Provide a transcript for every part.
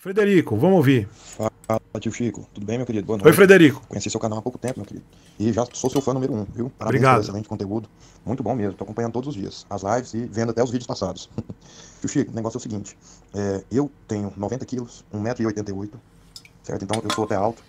Frederico, vamos ouvir. Fala, tio Chico. Tudo bem, meu querido? Boa noite. Oi, Frederico. Conheci seu canal há pouco tempo, meu querido. E já sou seu fã número um, viu? Parabéns Obrigado. pelo excelente conteúdo. Muito bom mesmo. Estou acompanhando todos os dias as lives e vendo até os vídeos passados. tio Chico, o negócio é o seguinte. É, eu tenho 90 quilos, 1,88m, certo? Então eu sou até alto.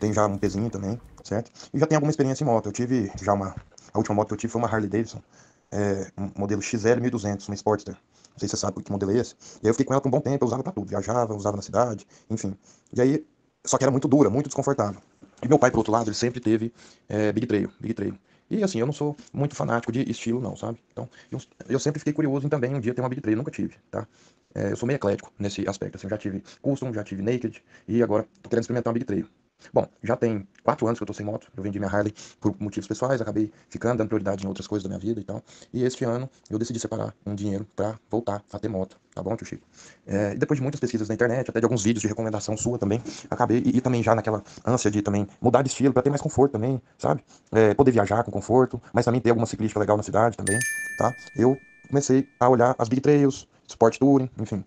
Tenho já um pezinho também, certo? E já tenho alguma experiência em moto. Eu tive já uma... A última moto que eu tive foi uma Harley Davidson, é, um modelo XL 1200, uma Sportster. Não sei se você sabe que modelo é esse. E aí eu fiquei com ela por um bom tempo, eu usava pra tudo. Viajava, usava na cidade, enfim. E aí, só que era muito dura, muito desconfortável. E meu pai, por outro lado, ele sempre teve é, Big Trail, Big Trail. E assim, eu não sou muito fanático de estilo, não, sabe? Então, eu, eu sempre fiquei curioso em também um dia ter uma Big Trail, nunca tive, tá? É, eu sou meio eclético nesse aspecto, assim, já tive custom, já tive naked, e agora tô querendo experimentar uma Big Trail. Bom, já tem quatro anos que eu tô sem moto. Eu vendi minha Harley por motivos pessoais, acabei ficando, dando prioridade em outras coisas da minha vida e tal. E este ano eu decidi separar um dinheiro para voltar a ter moto, tá bom, tio Chico? É, e depois de muitas pesquisas na internet, até de alguns vídeos de recomendação sua também, acabei, e, e também já naquela ânsia de também mudar de estilo para ter mais conforto também, sabe? É, poder viajar com conforto, mas também ter alguma ciclística legal na cidade também, tá? Eu comecei a olhar as Big Trails, Sport Touring, enfim,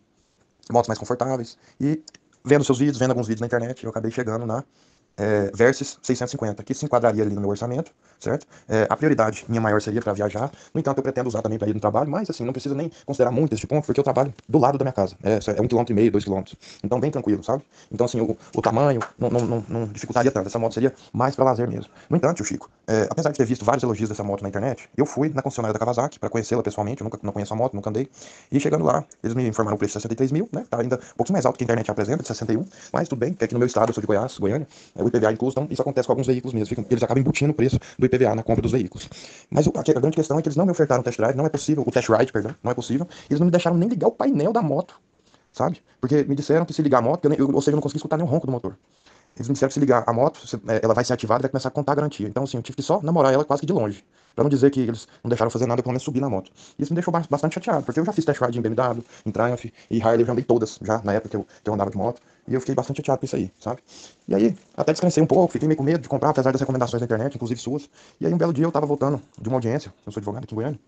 motos mais confortáveis. E vendo seus vídeos, vendo alguns vídeos na internet, eu acabei chegando na é, versus 650, que se enquadraria ali no meu orçamento, certo? É, a prioridade minha maior seria para viajar, no entanto eu pretendo usar também para ir no trabalho, mas assim, não precisa nem considerar muito este ponto, porque eu trabalho do lado da minha casa, é, é um quilômetro e meio, dois quilômetros, então bem tranquilo, sabe? Então assim, o, o tamanho não, não, não, não, dificultaria tanto, essa moto seria mais para lazer mesmo. No entanto, Chico, é, apesar de ter visto vários elogios dessa moto na internet, eu fui na concessionária da Kawasaki para conhecê-la pessoalmente, eu nunca não conheço a moto, nunca andei, e chegando lá, eles me informaram o preço de 63 mil, né? Tá ainda um pouquinho mais alto que a internet apresenta, de 61, mas tudo bem, porque aqui no meu estado, eu sou de Goiás, Goiânia, eu é, o IPVA incluso, então isso acontece com alguns veículos mesmo, ficam, eles acabam embutindo o preço do IPVA na compra dos veículos. Mas o, a, a grande questão é que eles não me ofertaram o test drive, não é possível, o test ride, perdão, não é possível, eles não me deixaram nem ligar o painel da moto sabe? Porque me disseram que se ligar a moto, eu, ou seja, eu não consegui escutar nenhum ronco do motor. Eles me disseram que se ligar a moto, é, ela vai ser ativada e vai começar a contar a garantia. Então, assim, eu tive que só namorar ela quase que de longe. Pra não dizer que eles não deixaram fazer nada, pelo menos subir na moto. E isso me deixou bastante chateado, porque eu já fiz test ride em BMW, em Triumph e Harley, eu já andei todas, já na época que eu, que eu andava de moto. E eu fiquei bastante chateado com isso aí, sabe? E aí, até descansei um pouco, fiquei meio com medo de comprar, apesar das recomendações da internet, inclusive suas. E aí, um belo dia, eu tava voltando de uma audiência, eu sou advogado aqui em Goiânia,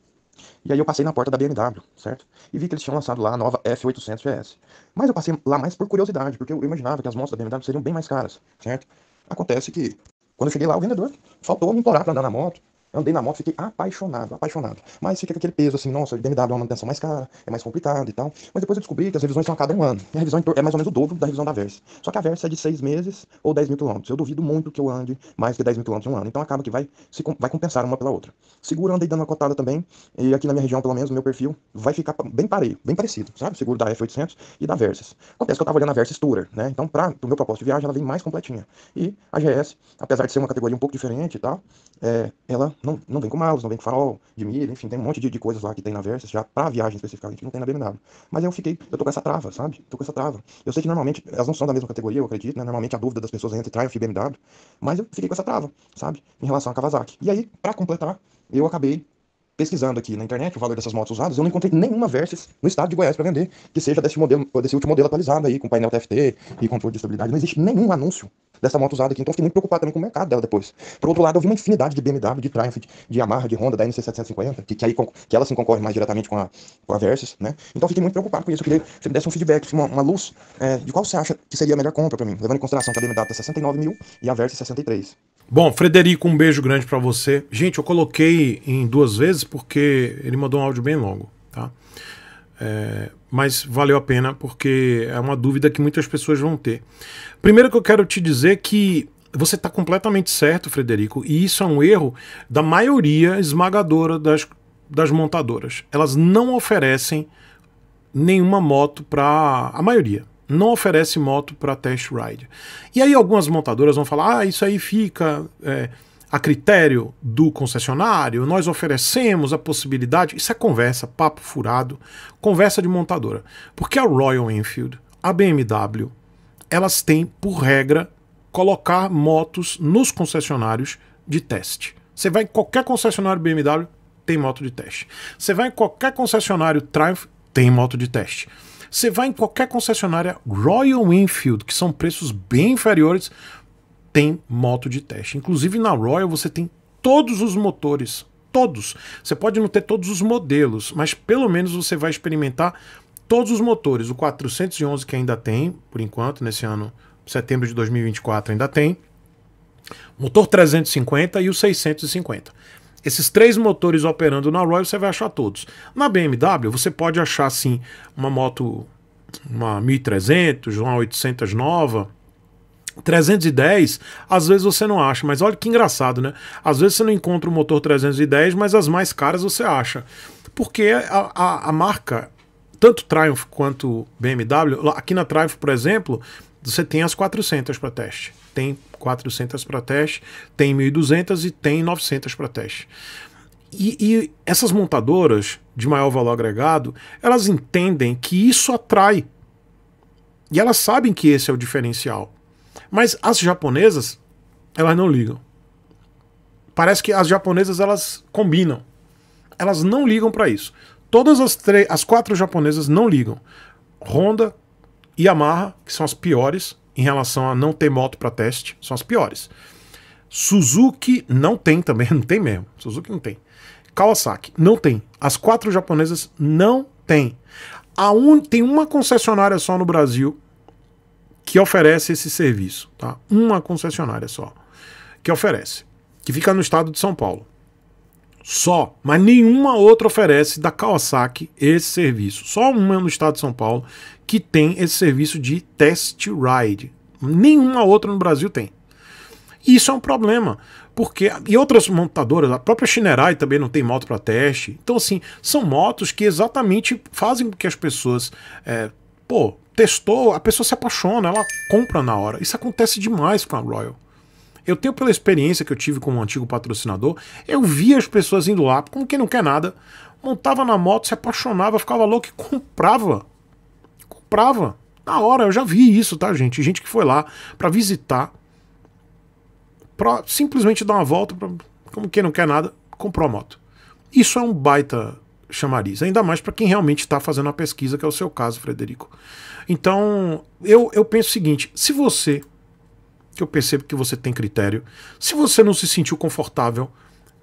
e aí eu passei na porta da BMW, certo? E vi que eles tinham lançado lá a nova F800 GS. Mas eu passei lá mais por curiosidade, porque eu imaginava que as motos da BMW seriam bem mais caras, certo? Acontece que quando eu cheguei lá, o vendedor faltou me implorar para andar na moto, Andei na moto, fiquei apaixonado, apaixonado. Mas fica com aquele peso assim, nossa, BMW é uma manutenção mais cara, é mais complicado e tal. Mas depois eu descobri que as revisões são a cada um ano. E a revisão é, é mais ou menos o dobro da revisão da Versa. Só que a Versa é de 6 meses ou 10 mil quilômetros. Eu duvido muito que eu ande mais que 10 mil quilômetros em um ano. Então acaba que vai, se, vai compensar uma pela outra. Seguro andei dando uma cotada também. E aqui na minha região, pelo menos, meu perfil vai ficar bem parelho, bem parecido, sabe? Seguro da F800 e da Versa Acontece que eu tava olhando a Versa Tourer, né? Então, para o meu propósito de viagem, ela vem mais completinha. E a GS, apesar de ser uma categoria um pouco diferente e tal, é, ela não, não vem com malas, não vem com farol de mira enfim, tem um monte de, de coisas lá que tem na Versus, já pra viagem especificamente, não tem na BMW. Mas eu fiquei, eu tô com essa trava, sabe? Tô com essa trava. Eu sei que normalmente elas não são da mesma categoria, eu acredito, né? Normalmente a dúvida das pessoas é entre Triumph e BMW, mas eu fiquei com essa trava, sabe? Em relação a Kawasaki. E aí, para completar, eu acabei pesquisando aqui na internet o valor dessas motos usadas, eu não encontrei nenhuma Versys no estado de Goiás para vender que seja desse modelo, desse último modelo atualizado aí, com painel TFT e controle de estabilidade. Não existe nenhum anúncio dessa moto usada aqui, então fiquei muito preocupado também com o mercado dela depois. Por outro lado, eu vi uma infinidade de BMW, de Triumph, de Yamaha, de Honda, da NC750, que, que aí que ela sim concorre mais diretamente com a, com a Versys, né? Então fiquei muito preocupado com isso, eu queria que você me desse um feedback, uma, uma luz é, de qual você acha que seria a melhor compra para mim, levando em consideração que a BMW tá 69 mil e a Versys 63. Bom, Frederico, um beijo grande para você. Gente, eu coloquei em duas vezes vezes porque ele mandou um áudio bem longo, tá? É, mas valeu a pena porque é uma dúvida que muitas pessoas vão ter. Primeiro que eu quero te dizer que você está completamente certo, Frederico, e isso é um erro da maioria esmagadora das, das montadoras. Elas não oferecem nenhuma moto para a maioria. Não oferece moto para test ride. E aí algumas montadoras vão falar: ah, isso aí fica. É, a critério do concessionário, nós oferecemos a possibilidade. Isso é conversa, papo furado, conversa de montadora. Porque a Royal Enfield, a BMW, elas têm, por regra, colocar motos nos concessionários de teste. Você vai em qualquer concessionário BMW, tem moto de teste. Você vai em qualquer concessionário Triumph, tem moto de teste. Você vai em qualquer concessionária Royal Enfield, que são preços bem inferiores, tem moto de teste. Inclusive na Royal você tem todos os motores, todos. Você pode não ter todos os modelos, mas pelo menos você vai experimentar todos os motores. O 411 que ainda tem, por enquanto, nesse ano, setembro de 2024 ainda tem. Motor 350 e o 650. Esses três motores operando na Royal você vai achar todos. Na BMW você pode achar sim uma moto uma 1300, uma 800 nova, 310, às vezes você não acha, mas olha que engraçado, né? Às vezes você não encontra o motor 310, mas as mais caras você acha. Porque a, a, a marca, tanto Triumph quanto BMW, aqui na Triumph, por exemplo, você tem as 400 para teste. Tem 400 para teste, tem 1.200 e tem 900 para teste. E, e essas montadoras de maior valor agregado, elas entendem que isso atrai. E elas sabem que esse é o diferencial. Mas as japonesas, elas não ligam. Parece que as japonesas elas combinam. Elas não ligam para isso. Todas as, as quatro japonesas não ligam. Honda, Yamaha, que são as piores em relação a não ter moto para teste, são as piores. Suzuki não tem também, não tem mesmo. Suzuki não tem. Kawasaki não tem. As quatro japonesas não tem. A un... Tem uma concessionária só no Brasil que oferece esse serviço, tá? Uma concessionária só que oferece, que fica no estado de São Paulo. Só, mas nenhuma outra oferece da Kawasaki esse serviço. Só uma no estado de São Paulo que tem esse serviço de test ride. Nenhuma outra no Brasil tem. Isso é um problema, porque e outras montadoras, a própria Shinerai também não tem moto para teste. Então assim, são motos que exatamente fazem com que as pessoas, é, pô, testou, a pessoa se apaixona, ela compra na hora. Isso acontece demais com a Royal. Eu tenho pela experiência que eu tive com um antigo patrocinador, eu via as pessoas indo lá, como quem não quer nada, montava na moto, se apaixonava, ficava louco e comprava. Comprava. Na hora, eu já vi isso, tá, gente? Gente que foi lá para visitar, pra simplesmente dar uma volta, pra, como quem não quer nada, comprou a moto. Isso é um baita chamariz, ainda mais para quem realmente está fazendo a pesquisa, que é o seu caso, Frederico. Então, eu, eu penso o seguinte: se você, que eu percebo que você tem critério, se você não se sentiu confortável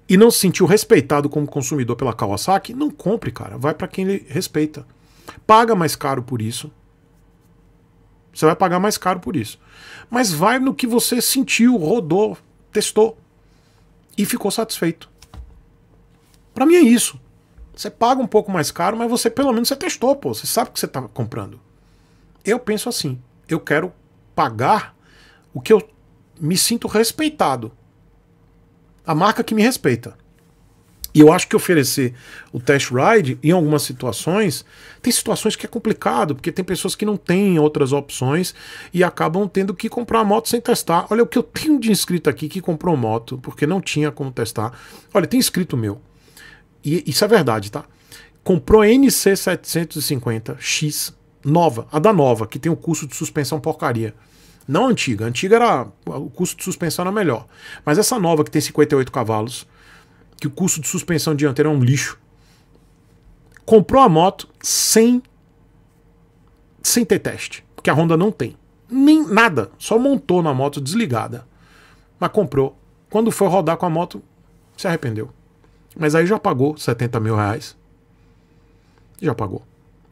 e não se sentiu respeitado como consumidor pela Kawasaki, não compre, cara. Vai para quem ele respeita. Paga mais caro por isso. Você vai pagar mais caro por isso. Mas vai no que você sentiu, rodou, testou e ficou satisfeito. Para mim é isso. Você paga um pouco mais caro, mas você pelo menos você testou, pô. Você sabe o que você está comprando. Eu penso assim. Eu quero pagar o que eu me sinto respeitado. A marca que me respeita. E eu acho que oferecer o test ride em algumas situações, tem situações que é complicado, porque tem pessoas que não têm outras opções e acabam tendo que comprar a moto sem testar. Olha o que eu tenho de inscrito aqui que comprou moto porque não tinha como testar. Olha, tem inscrito meu e isso é verdade, tá? Comprou a NC750X nova, a da nova, que tem o custo curso de suspensão porcaria. Não a antiga, a antiga era o curso de suspensão era melhor, mas essa nova que tem 58 cavalos, que o curso de suspensão dianteira é um lixo. Comprou a moto sem sem ter teste, porque a Honda não tem. Nem nada, só montou na moto desligada. Mas comprou. Quando foi rodar com a moto, se arrependeu. Mas aí já pagou 70 mil reais. Já pagou.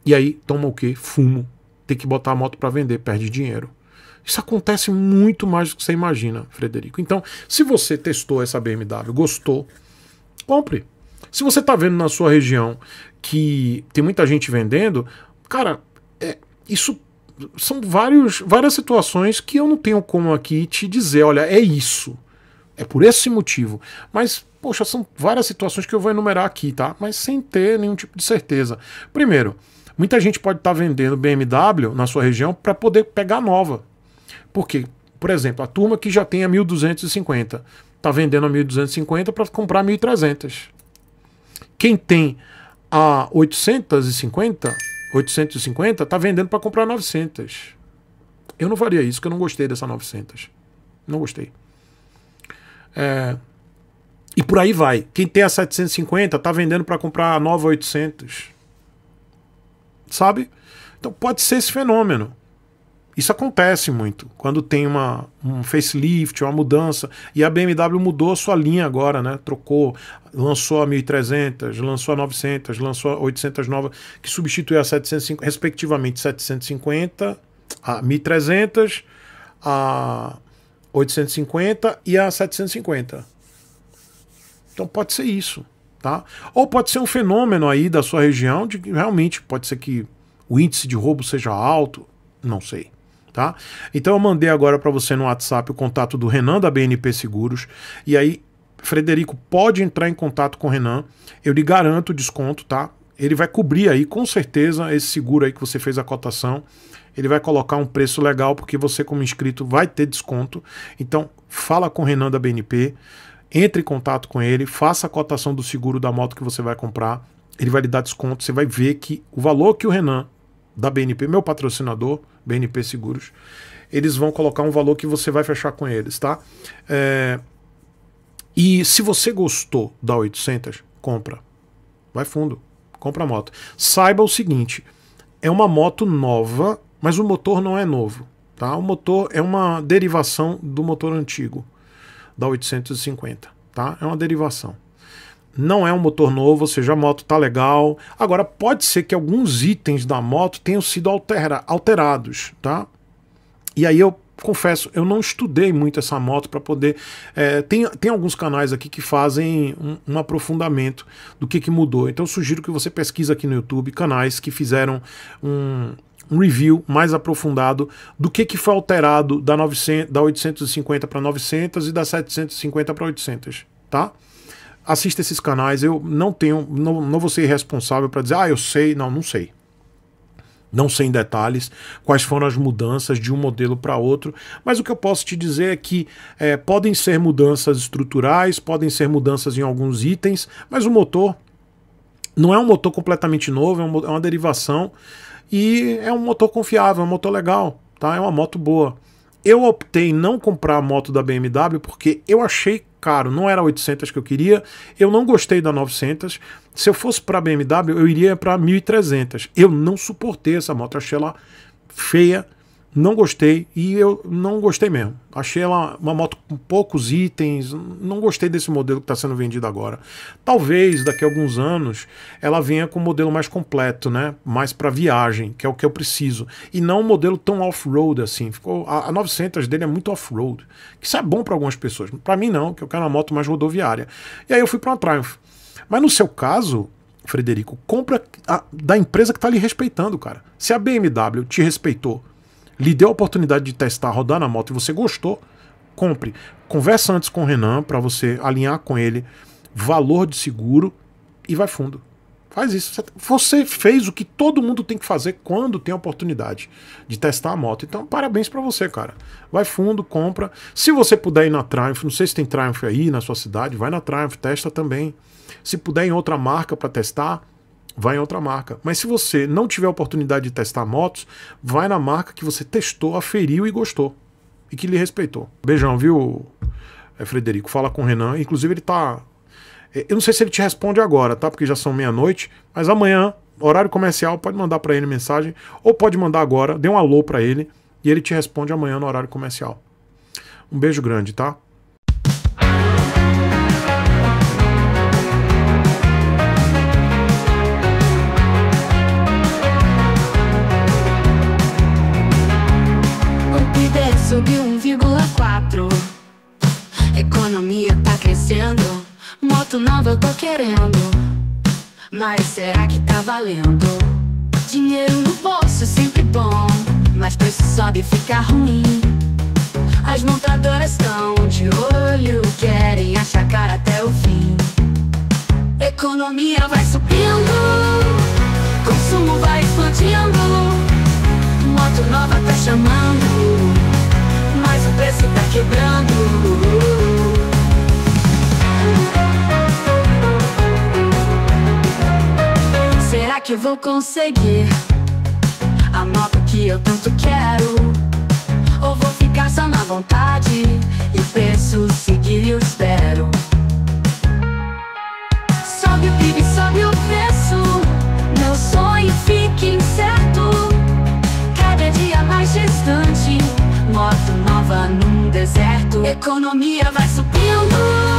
E aí toma o quê? Fumo. Tem que botar a moto para vender, perde dinheiro. Isso acontece muito mais do que você imagina, Frederico. Então, se você testou essa BMW, gostou, compre. Se você está vendo na sua região que tem muita gente vendendo, cara, é, isso são vários, várias situações que eu não tenho como aqui te dizer, olha, é isso. É por esse motivo. Mas, poxa, são várias situações que eu vou enumerar aqui, tá? Mas sem ter nenhum tipo de certeza. Primeiro, muita gente pode estar tá vendendo BMW na sua região para poder pegar nova. Porque, por exemplo, a turma que já tem a 1250 está vendendo a 1250 para comprar 1300. Quem tem a 850, 850 está vendendo para comprar 900. Eu não faria isso, porque eu não gostei dessa 900. Não gostei. É, e por aí vai. Quem tem a 750 tá vendendo para comprar a nova 800. Sabe? Então pode ser esse fenômeno. Isso acontece muito quando tem uma, um facelift, uma mudança. E a BMW mudou a sua linha agora, né? Trocou, lançou a 1300, lançou a 900, lançou a 800 nova, que substitui a 750, respectivamente 750, a 1300, a 850 e a 750. Então pode ser isso, tá? Ou pode ser um fenômeno aí da sua região de que realmente pode ser que o índice de roubo seja alto, não sei. Tá? Então eu mandei agora para você no WhatsApp o contato do Renan da BNP Seguros e aí Frederico pode entrar em contato com o Renan. Eu lhe garanto o desconto, tá? ele vai cobrir aí com certeza esse seguro aí que você fez a cotação. Ele vai colocar um preço legal porque você como inscrito vai ter desconto. Então, fala com o Renan da BNP, entre em contato com ele, faça a cotação do seguro da moto que você vai comprar. Ele vai lhe dar desconto, você vai ver que o valor que o Renan da BNP, meu patrocinador, BNP Seguros, eles vão colocar um valor que você vai fechar com eles, tá? É... E se você gostou da 800, compra. Vai fundo compra a moto. Saiba o seguinte: é uma moto nova, mas o motor não é novo. Tá? O motor é uma derivação do motor antigo, da 850. Tá? É uma derivação. Não é um motor novo, ou seja, a moto tá legal. Agora, pode ser que alguns itens da moto tenham sido altera alterados, tá? E aí eu confesso, eu não estudei muito essa moto para poder. É, tem, tem alguns canais aqui que fazem um, um aprofundamento do que, que mudou. Então sugiro que você pesquise aqui no YouTube canais que fizeram um, um review mais aprofundado do que, que foi alterado da, 900, da 850 para 900 e da 750 para 800, tá? Assista esses canais, eu não tenho, não, não vou ser responsável para dizer, ah, eu sei, não, não sei não sem detalhes, quais foram as mudanças de um modelo para outro, mas o que eu posso te dizer é que é, podem ser mudanças estruturais, podem ser mudanças em alguns itens, mas o motor não é um motor completamente novo, é uma, é uma derivação e é um motor confiável, é um motor legal, tá? é uma moto boa. Eu optei não comprar a moto da BMW porque eu achei caro, não era 800 que eu queria. Eu não gostei da 900. Se eu fosse para a BMW, eu iria para 1300. Eu não suportei essa moto, achei ela feia não gostei e eu não gostei mesmo. Achei ela uma moto com poucos itens, não gostei desse modelo que está sendo vendido agora. Talvez daqui a alguns anos ela venha com um modelo mais completo, né? Mais para viagem, que é o que eu preciso, e não um modelo tão off-road assim. Ficou a, a 900 dele é muito off-road, que isso é bom para algumas pessoas, para mim não, que eu quero uma moto mais rodoviária. E aí eu fui para uma Triumph. Mas no seu caso, Frederico, compra a, da empresa que está lhe respeitando, cara. Se a BMW te respeitou lhe deu a oportunidade de testar, rodar na moto e você gostou, compre. Conversa antes com o Renan para você alinhar com ele valor de seguro e vai fundo. Faz isso. Você fez o que todo mundo tem que fazer quando tem a oportunidade de testar a moto. Então, parabéns para você, cara. Vai fundo, compra. Se você puder ir na Triumph, não sei se tem Triumph aí na sua cidade, vai na Triumph, testa também. Se puder em outra marca para testar, vai em outra marca. Mas se você não tiver a oportunidade de testar motos, vai na marca que você testou, aferiu e gostou. E que lhe respeitou. Beijão, viu, eh, Frederico? Fala com o Renan. Inclusive, ele tá. Eh, eu não sei se ele te responde agora, tá? Porque já são meia-noite. Mas amanhã, horário comercial, pode mandar para ele mensagem. Ou pode mandar agora, dê um alô para ele. E ele te responde amanhã no horário comercial. Um beijo grande, tá? Moto nova eu tô querendo Mas será que tá valendo? Dinheiro no bolso é sempre bom Mas preço sobe e fica ruim As montadoras estão de olho Querem achacar até o fim Economia vai subindo Consumo vai explodindo Moto nova tá chamando Mas o preço tá quebrando que vou conseguir A moto que eu tanto quero Ou vou ficar só na vontade E penso seguir e eu espero Sobe o PIB, sobe o preço Meu sonho fica incerto Cada dia mais distante Moto nova num deserto Economia vai subindo